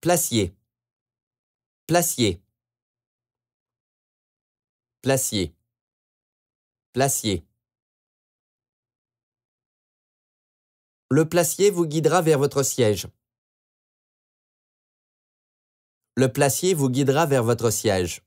Placier. Placier. Placier. Placier. Le placier vous guidera vers votre siège. Le placier vous guidera vers votre siège.